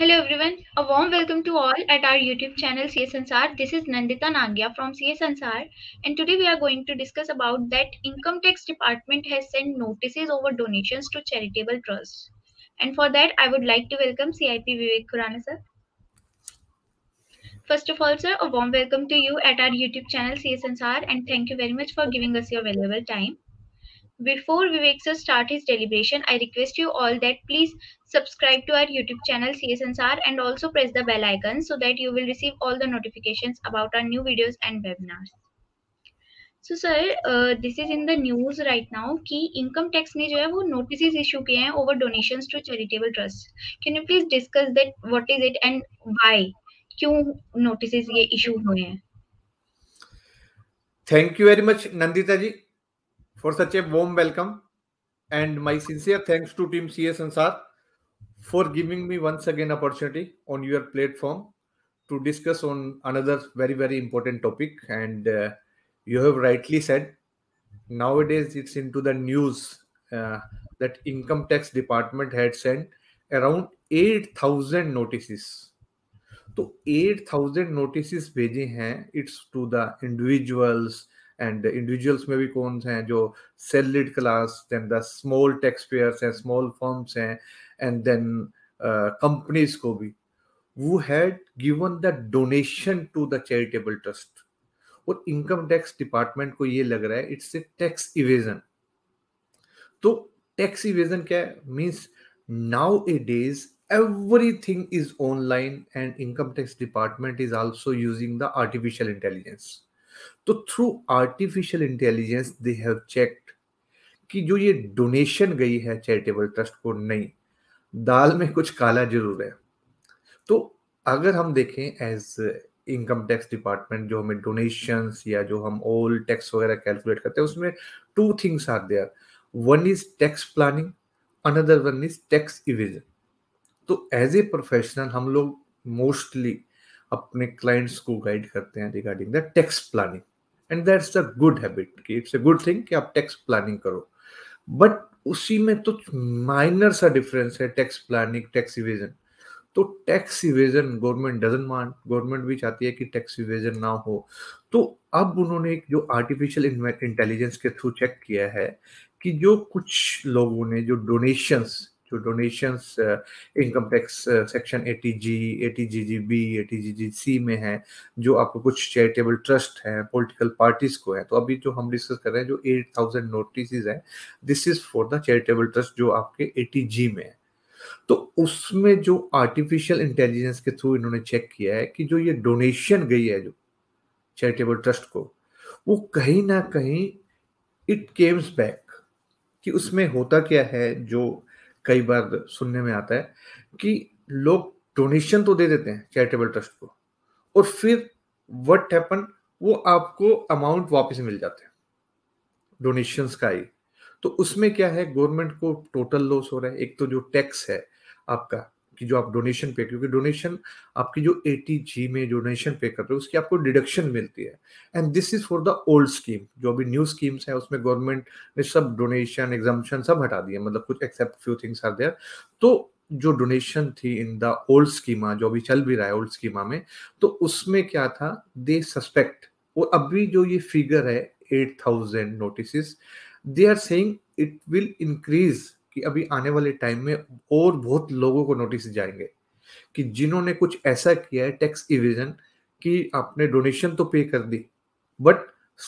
Hello everyone, a warm welcome to all at our YouTube channel CSNSR. This is Nandita Nagia from CSNSR and today we are going to discuss about that Income Tax Department has sent notices over donations to charitable trusts. And for that, I would like to welcome CIP Vivek Kurana sir. First of all, sir, a warm welcome to you at our YouTube channel CSNSR and thank you very much for giving us your valuable time. Before Vivek sir start his deliberation, I request you all that please subscribe to our YouTube channel CSNSR and also press the bell icon so that you will receive all the notifications about our new videos and webinars. So sir, uh, this is in the news right now Key income tax has issued notices issue over donations to charitable trusts. Can you please discuss that? What is it and why? Why notices ye issued? Thank you very much, Nandita ji. for such a warm welcome and my sincere thanks to team CS Ansar for giving me once again opportunity on your platform to discuss on another very very important topic and uh, you have rightly said nowadays it's into the news uh, that income tax department had sent around 8000 notices तो 8000 notice भेजे हैं it's to the individuals and individuals में भी कौन हैं जो salaried class then the small tax payers हैं small firms हैं एंड देन कंपनीज को भी वो had given the donation to the charitable trust और इनकम टैक्स डिपार्टमेंट को ये लग रहा है इट्स ए टैक्स इवेजन तो टैक्स इवेजन क्या है means nowadays thing is online and income tax department is also using the artificial intelligence तो through artificial intelligence they have checked कि जो ये डोनेशन गई है चैरिटेबल ट्रस्ट को नहीं दाल में कुछ काला जरूर है तो अगर हम देखें एज इनकम टैक्स डिपार्टमेंट जो हमें डोनेशन या जो हम ओल टैक्स वगैरह कैलकुलेट करते हैं उसमें two things are there one is tax planning another one is tax evasion तो एज ए प्रोफेशनल हम लोग मोस्टली अपने क्लाइंट्स को गाइड करते हैं regarding the tax planning and that's the good habit कि इट्स अ गुड थिंग कि आप टैक्स प्लानिंग करो बट उसी में तो माइनर सा डिफरेंस है टैक्स प्लानिंग टैक्स इवेजन तो टैक्स इवेजन गवर्नमेंट डजन मान गवर्नमेंट भी चाहती है कि टैक्स इवेजन ना हो तो अब उन्होंने एक जो आर्टिफिशियल इंटेलिजेंस के थ्रू चेक किया है कि जो कुछ लोगों ने जो donations to donations income tax section 80G G 80GGC में है जो आपको कुछ चैरिटेबल ट्रस्ट हैं पॉलिटिकल पार्टीज को है तो अभी जो हम डिस्कस कर रहे हैं जो 8000 नोटिस हैं this is for the charitable trust जो आपके 80G में है तो उसमें जो आर्टिफिशियल इंटेलिजेंस के थ्रू इन्होंने चेक किया है कि जो ये डोनेशन गई है जो चैरिटेबल ट्रस्ट को वो कहीं ना कहीं इट केम्स बैक कि उसमें होता क्या है जो कई बार सुनने में आता है कि लोग डोनेशन तो दे देते हैं चैरिटेबल ट्रस्ट को और फिर वट हैपन वो आपको अमाउंट वापस मिल जाते हैं डोनेशन का ही तो उसमें क्या है गवर्नमेंट को टोटल लॉस हो रहा है एक तो जो टैक्स है आपका कि जो आप डोनेशन पे क्योंकि डोनेशन आपकी जो ए में डोनेशन पे करते हो उसकी आपको डिडक्शन मिलती है and this is for the old scheme जो अभी न्यू स्कीम्स है उसमें गवर्नमेंट ने सब डोनेशन एग्जामेशन सब हटा दिया मतलब कुछ except few things are there तो जो डोनेशन थी इन द ओल्ड स्कीमा जो अभी चल भी रहा है ओल्ड स्कीमा में तो उसमें क्या था दे सस्पेक्ट और अभी जो ये फिगर है eight thousand notice they are saying it will increase कि अभी आने वाले टाइम में और बहुत लोगों को नोटिस जाएंगे कि जिन्होंने कुछ ऐसा किया है टैक्स इविजन कि आपने डोनेशन तो पे कर दी बट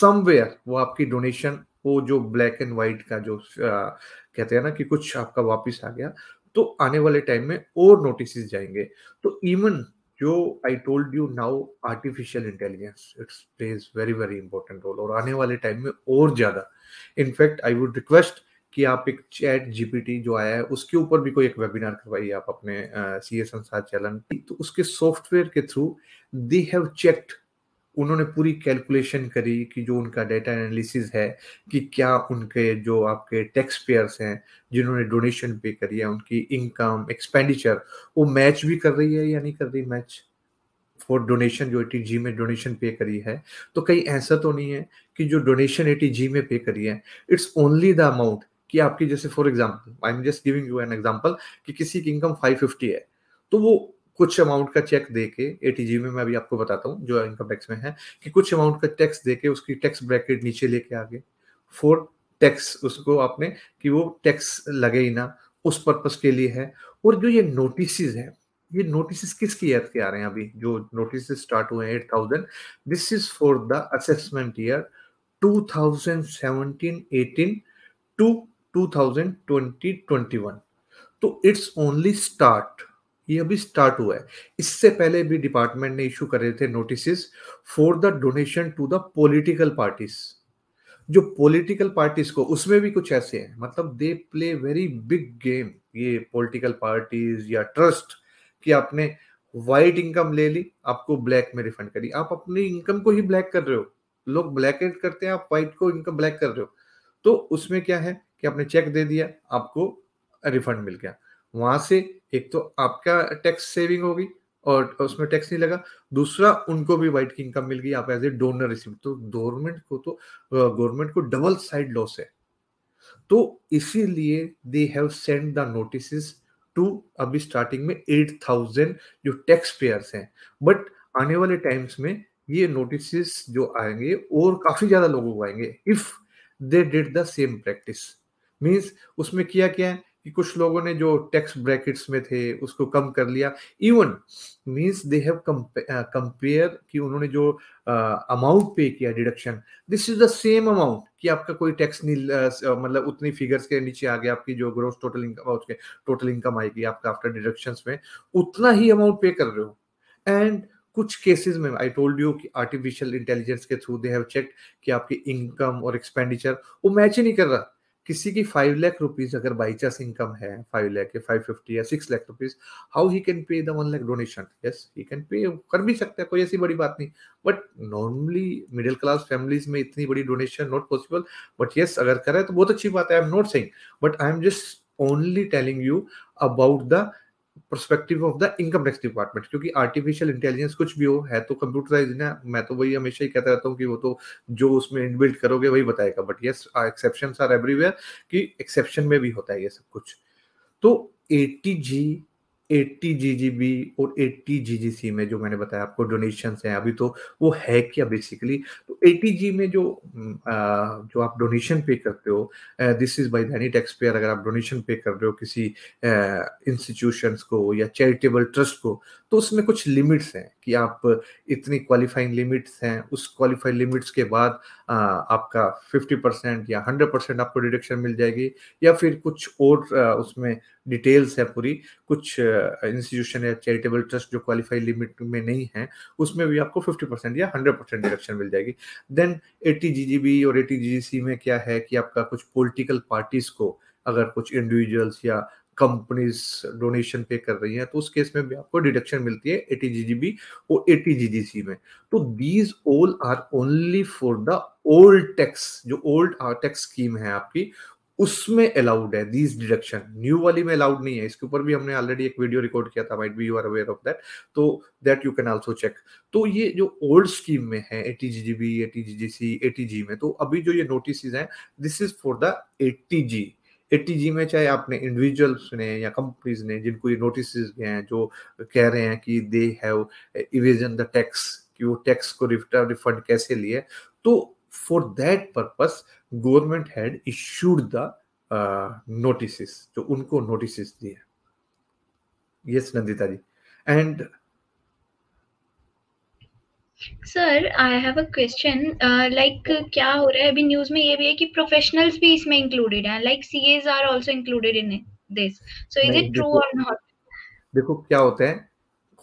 समवेयर वो आपकी डोनेशन वो जो ब्लैक एंड वाइट का जो आ, कहते हैं ना कि कुछ आपका वापस आ गया तो आने वाले टाइम में और नोटिस जाएंगे तो इवन जो I told you now artificial intelligence it's plays very very important role और आने वाले टाइम में और ज्यादा इनफैक्ट आई वुड रिक्वेस्ट कि आप एक चैट जीपीटी जो आया है उसके ऊपर भी कोई एक वेबिनार करवाइए आप अपने सी एस संसार की तो उसके सॉफ्टवेयर के थ्रू दे हैव चेक्ड उन्होंने पूरी कैलकुलेशन करी कि जो उनका डेटा एनालिसिस है कि क्या उनके जो आपके टैक्स पेयर्स हैं जिन्होंने डोनेशन पे करी है उनकी इनकम एक्सपेंडिचर वो मैच भी कर रही है या नहीं कर रही मैच फॉर डोनेशन जो एटी जी में डोनेशन पे करी है तो कहीं ऐसा तो नहीं है कि जो डोनेशन एटी जी में पे करी है इट्स ओनली द अमाउंट कि आपकी जैसे for example I am just giving you an example कि किसी की इनकम 550 है तो वो कुछ अमाउंट का चेक दे के एटीजी में मैं अभी आपको बताता हूँ जो इनकम टैक्स में है कि कुछ अमाउंट का टैक्स दे के उसकी टैक्स ब्रैकेट नीचे लेके आगे फोर टैक्स उसको आपने कि वो टैक्स लगे ही ना उस पर्पज के लिए है और जो ये नोटिस है ये नोटिस किसकी याद के आ रहे हैं अभी जो नोटिस स्टार्ट हुए हैं eight thousand this is for the assessment year two thousand seventeen eighteen to 2020-21 तो इट्स ओनली स्टार्ट ये अभी स्टार्ट हुआ है इससे पहले भी डिपार्टमेंट ने इशू करे थे notice for the donation to the political parties जो पॉलिटिकल पार्टीज को उसमें भी कुछ ऐसे हैं मतलब they play very big game ये पॉलिटिकल पार्टीज या ट्रस्ट कि आपने वाइट इनकम ले ली आपको ब्लैक में रिफंड करी आप अपनी इनकम को ही ब्लैक कर रहे हो लोग ब्लैक करते हैं आप व्हाइट को इनकम ब्लैक कर रहे हो तो उसमें क्या है कि आपने चेक दे दिया आपको रिफंड मिल गया वहां से एक तो आपका टैक्स सेविंग होगी और उसमें टैक्स नहीं लगा दूसरा उनको भी वाइट की इनकम मिल गई आप एज ए डोनर रिसीव तो गवर्नमेंट को तो गवर्नमेंट को डबल साइड लॉस है तो इसीलिए they have send the notice to अभी स्टार्टिंग में एट थाउजेंड जो टैक्स पेयर्स हैं बट आने वाले टाइम्स में ये नोटिस जो आएंगे और काफी ज्यादा लोगों को आएंगे if they did the same practice means उसमें किया क्या है कि कुछ लोगों ने जो टैक्स ब्रैकेट्स में थे उसको कम कर लिया even means they have compare कि उन्होंने जो अमाउंट uh, पे किया deduction this is the same amount कि आपका कोई टैक्स नहीं uh, मतलब उतनी फिगर्स के नीचे आ गया आपकी जो ग्रोस टोटल इनकम उसके टोटल इनकम आएगी आपका आफ्टर डिडक्शन में उतना ही अमाउंट पे कर रहे हो एंड कुछ केसेस में आई टोल्ड यू कि आर्टिफिशियल इंटेलिजेंस के थ्रू दे हैव चेक कि आपकी इनकम और एक्सपेंडिचर वो मैच ही नहीं कर रहा किसी की फाइव लाख रुपीज अगर बाई चांस इनकम है फाइव लाख या फाइव फिफ्टी या six lakh rupees how he can pay the one lakh donation yes he can pay कर भी सकते हैं कोई ऐसी बड़ी बात नहीं but normally middle class families में इतनी बड़ी donation not possible but yes अगर करें तो बहुत अच्छी बात है I am not saying but I am just only telling you about the perspective of the income tax department क्योंकि आर्टिफिशियल इंटेलिजेंस कुछ भी हो है तो कंप्यूटराइज ना मैं तो वही हमेशा ही कहता रहता हूँ कि वो तो जो उसमें इनबिल्ट करोगे वही बताएगा but yes exception are everywhere कि एक्सेप्शन में भी होता है ये सब कुछ तो eighty G eighty G G B और एट्टी जी जी सी में जो मैंने बताया आपको डोनेशन हैं अभी तो वो है क्या बेसिकली तो एटी जी में जो आ, जो आप डोनेशन पे करते हो this is by any tax payer अगर आप डोनेशन पे कर रहे हो किसी इंस्टीट्यूशंस को या चैरिटेबल ट्रस्ट को तो उसमें कुछ लिमिट्स हैं कि आप इतनी क्वालिफाइंग लिमिट्स हैं उस क्वालिफाइड लिमिट्स के बाद आ, आपका फिफ्टी परसेंट या हंड्रेड परसेंट आपको डिडक्शन मिल जाएगी या फिर कुछ और आ, उसमें डिटेल्स है पूरी कुछ आ, इंस्टीट्यूशन या चैरिटेबल ट्रस्ट जो क्वालिफाइड लिमिट में नहीं है उसमें भी आपको फिफ्टी परसेंट या हंड्रेड परसेंट डिडक्शन मिल जाएगी देन एटी जी और एटी जी में क्या है कि आपका कुछ पोलिटिकल पार्टीज को अगर कुछ इंडिविजुअल्स या कंपनीज डोनेशन पे कर रही हैं तो उस केस में भी आपको डिडक्शन मिलती है एटी जी जी बी और एटी जी जी सी में तो these all are only for the old tax जो ओल्ड टैक्स स्कीम है आपकी उसमें अलाउड है दीज डिडक्शन न्यू वाली में अलाउड नहीं है इसके ऊपर भी हमने ऑलरेडी एक वीडियो रिकॉर्ड किया था might be you are aware of that तो that you can also check तो ये जो ओल्ड स्कीम में है eighty G G B eighty G G C eighty G में तो अभी जो ये नोटिस हैं this is for the eighty G eighty G में चाहे आपने इंडिविजुअल्स ने या कंपनीज ने जिनको ये नोटिस गए हैं जो कह रहे हैं कि they have evasion the tax कि वो टैक्स को रिफंड कैसे लिए तो for that purpose government had issued the notice notices तो उनको नोटिस दिए yes Nandita ji and sir I have a question like क्या हो रहा है अभी न्यूज में ये भी है कि प्रोफेशनल्स भी इसमें इंक्लूडेड हैं like CS are also included in this so is it true और नॉट देखो क्या होता है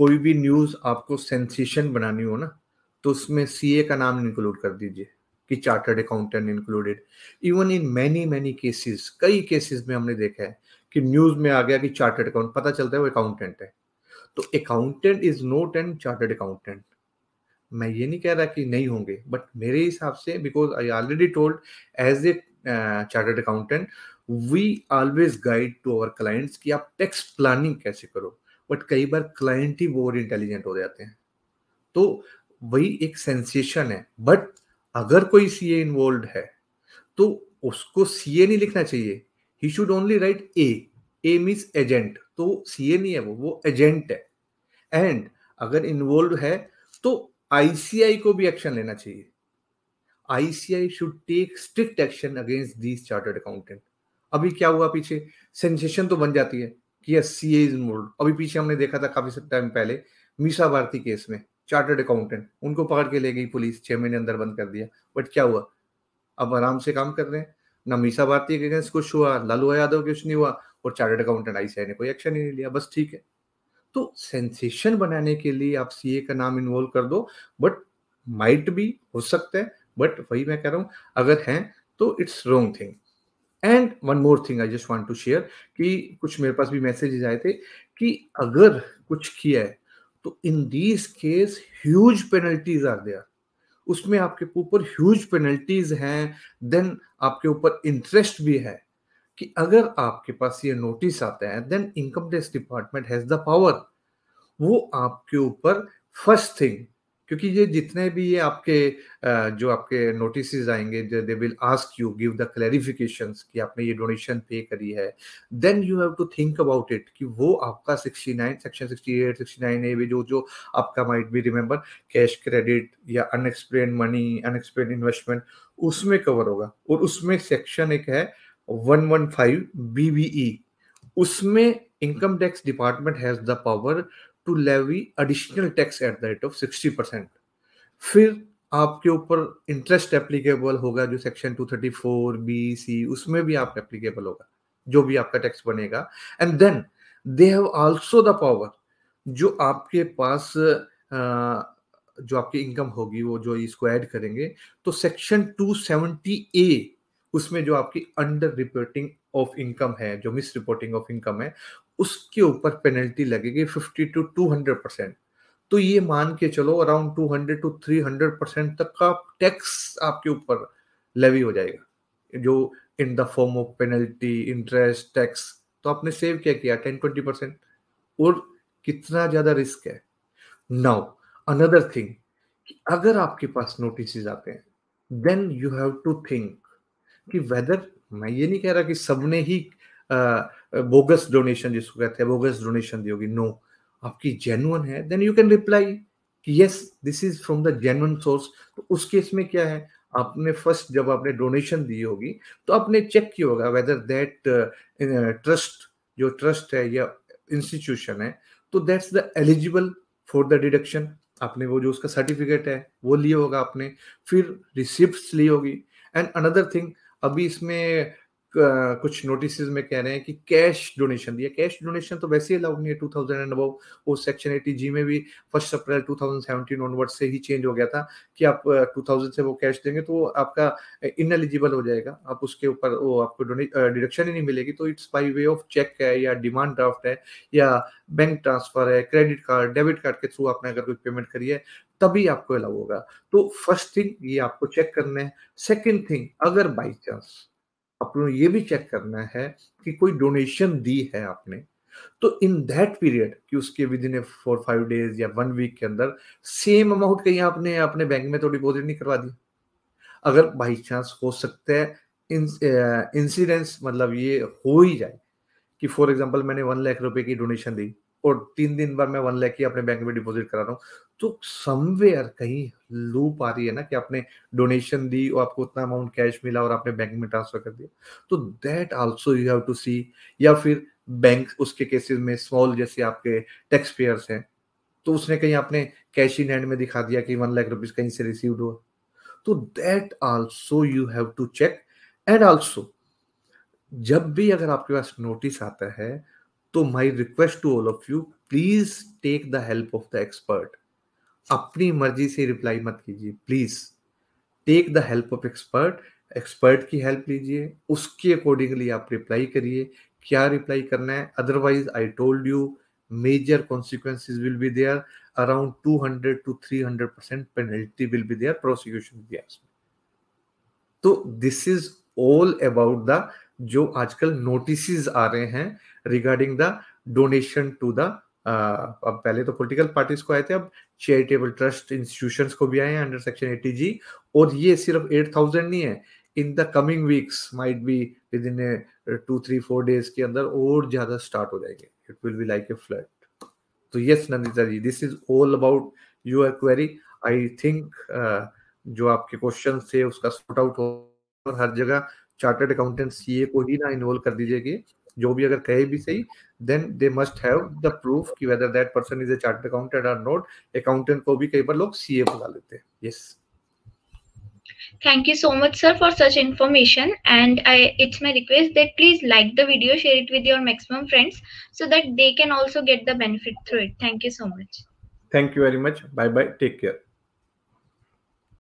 कोई भी न्यूज आपको सेंसेशन बनानी हो ना तो उसमें सीए का नाम इंक्लूड कर दीजिए कि chartered accountant included even in many many cases कई केसेस में हमने देखा है कि न्यूज में आ गया कि चार्टर्ड अकाउंट पता चलता है वो अकाउंटेंट है तो accountant is not and chartered accountant मैं ये नहीं कह रहा कि नहीं होंगे बट मेरे हिसाब से because I already told as a chartered accountant we always guide to our clients कि आप टैक्स प्लानिंग कैसे करो बट कई बार क्लाइंट ही ओवर इंटेलिजेंट हो जाते हैं तो वही एक सेंसेशन है बट अगर कोई सीए इन्वॉल्व है तो उसको सीए नहीं लिखना चाहिए he should only write A A means agent तो सीए नहीं है वो वो एजेंट है एंड अगर इन्वॉल्व है तो आईसीआई को भी एक्शन लेना चाहिए ICAI should take strict action against these chartered accountant अभी क्या हुआ पीछे सेंसेशन तो बन जाती है कि यस सी इज इन्वॉल्व अभी पीछे हमने देखा था काफी टाइम पहले मीसा भारती केस में चार्टर्ड अकाउंटेंट उनको पकड़ के ले गई पुलिस छह महीने अंदर बंद कर दिया बट क्या हुआ अब आराम से काम कर रहे हैं ना मीसा भारती के अगेंस्ट कुछ हुआ लालू यादव कुछ नहीं हुआ और चार्टर्ड अकाउंटेंट आईसीआई ने कोई एक्शन ही नहीं लिया बस ठीक है तो सेंसेशन बनाने के लिए आप सीए का नाम इन्वॉल्व कर दो बट माइट भी हो सकता है बट वही मैं कह रहा हूं अगर हैं तो it's wrong thing and one more thing I just want to share कि कुछ मेरे पास भी मैसेजेस आए थे कि अगर कुछ किया है तो in this case huge penalties are there उसमें आपके ऊपर ह्यूज पेनल्टीज हैं देन आपके ऊपर इंटरेस्ट भी है कि अगर आपके पास ये नोटिस आता है then income tax department has the power वो आपके ऊपर फर्स्ट थिंग क्योंकि ये जितने भी ये आपके जो आपके नोटिस आएंगे they will ask you give the clarification कि आपने ये डोनेशन पे करी है then you have to think about it कि वो आपका 69 सेक्शन 68 69 ए जो जो आपका might be remember cash credit या अनएक्सप्लेन मनी अनएक्सप्लेन इन्वेस्टमेंट उसमें कवर होगा और उसमें सेक्शन एक है वन वन 115 बीबीई उसमें income tax department has the power to levy additional tax at the rate of sixty percent फिर आपके ऊपर इंटरेस्ट एप्लीकेबल होगा जो section two thirty four B C उसमें भी आप एप्लीकेबल होगा जो भी आपका टैक्स बनेगा and then they have also the power जो आपके पास जो आपकी इनकम होगी वो जो इसको ऐड करेंगे तो सेक्शन टू सेवेंटी ए उसमें जो आपकी अंडर रिपोर्टिंग ऑफ इनकम है जो मिस रिपोर्टिंग ऑफ इनकम है उसके ऊपर पेनल्टी लगेगी fifty two two hundred percent तो ये मान के चलो around hundred two hundred percent तक का टैक्स आपके ऊपर लेवी हो जाएगा जो in the form of penalty interest tax तो आपने सेव क्या किया टेन ट्वेंटी परसेंट और कितना ज्यादा रिस्क है नाउ अनदर थिंग अगर आपके पास नोटिस आते हैं then you have to think कि वेदर मैं ये नहीं कह रहा कि सबने ही बोगस डोनेशन जिसको कहते हैं बोगस डोनेशन दी होगी नो आपकी जेनुअन है देन यू कैन रिप्लाई कि yes this is from the genuine source तो उस केस में क्या है आपने फर्स्ट जब आपने डोनेशन दी होगी तो आपने चेक किया होगा वेदर दैट ट्रस्ट जो ट्रस्ट है या इंस्टीट्यूशन है तो that's the eligible for the deduction आपने वो जो उसका सर्टिफिकेट है वो लिया होगा आपने फिर रिसिप्ट ली होगी एंड अनदर थिंग अभी इसमें कुछ नोटिस में कह रहे हैं कि कैश डोनेशन दिया कैश डोनेशन तो वैसे ही अलाउड नहीं है टू थाउजेंड एंड अबव वो सेक्शन एटी जी में भी फर्स्ट अप्रैल सेवनटीन ऑनवर्ड से ही चेंज हो गया था कि आप टू थाउजेंड से वो कैश देंगे तो आपका इन एलिजिबल हो जाएगा आप उसके ऊपर वो आपको डिडक्शन ही नहीं मिलेगी तो it's by way of cheque है या डिमांड ड्राफ्ट है या बैंक ट्रांसफर है क्रेडिट कार्ड डेबिट कार्ड के थ्रू आपने अगर कोई पेमेंट करी है तभी आपको अलाउ होगा तो फर्स्ट थिंग ये आपको चेक करना है सेकेंड थिंग अगर बाई चांस आपको ये भी चेक करना है कि कोई डोनेशन दी है आपने तो इन दैट पीरियड कि उसके within a four five days या वन वीक के अंदर सेम अमाउंट कहीं आपने अपने बैंक में तो डिपॉजिट नहीं करवा दी अगर बाई चांस हो सकता है इंसिडेंस मतलब ये हो ही जाए कि फॉर एग्जांपल मैंने वन लाख रुपए की डोनेशन दी और तीन दिन बाद मैं वन लाख की अपने बैंक में डिपॉजिट करा रहा हूँ तो समवेयर कहीं लूप आ रही है ना कि आपने डोनेशन दी और आपको उतना अमाउंट कैश मिला और आपने बैंक में ट्रांसफर कर दिया तो that also you have to see या फिर बैंक उसके केसेस में स्मॉल जैसे आपके टैक्स पेयर्स हैं तो उसने कहीं आपने कैश इन हैंड में दिखा दिया कि वन लाख रुपीज कहीं से रिसीव हुआ तो that also you have to check and also जब भी अगर आपके पास नोटिस आता है तो my request to all of you please take the help of the expert अपनी मर्जी से रिप्लाई मत कीजिए please take the help of expert expert की हेल्प लीजिए उसके अकॉर्डिंगली आप रिप्लाई करिए क्या रिप्लाई करना है otherwise I told you major consequences will be there around two hundred to three hundred percent penalty will be there prosecution के तो this is all about the जो आजकल नोटिस आ रहे हैं regarding the donation to the Uh, अब पहले तो पॉलिटिकल पार्टीज को आए थे अब चैरिटेबल ट्रस्ट इंस्टीट्यूशन को भी आए हैं अंडर सेक्शन एटी जी और ये सिर्फ एट थाउजेंड नहीं है in the coming weeks might be within two three four days के अंदर और ज्यादा स्टार्ट हो जाएंगे it will be like a flood तो yes Nandita ji this is all about your query I think जो आपके क्वेश्चन थे उसका सॉर्ट आउट हो हर जगह चार्टर्ड अकाउंटेंट सी ए को ही ना इन्वॉल्व कर दीजिए જો વી અગર કહે ભી સહી then they must have the proof કે whether that person is a chartered accountant or not accountant કોભી કેપર લોગ સીએ ફલા લેતે yes thank you so much sir for such information and it's my request that please like the video share it with your maximum friends so that they can also get the benefit through it thank you so much thank you very much bye bye take care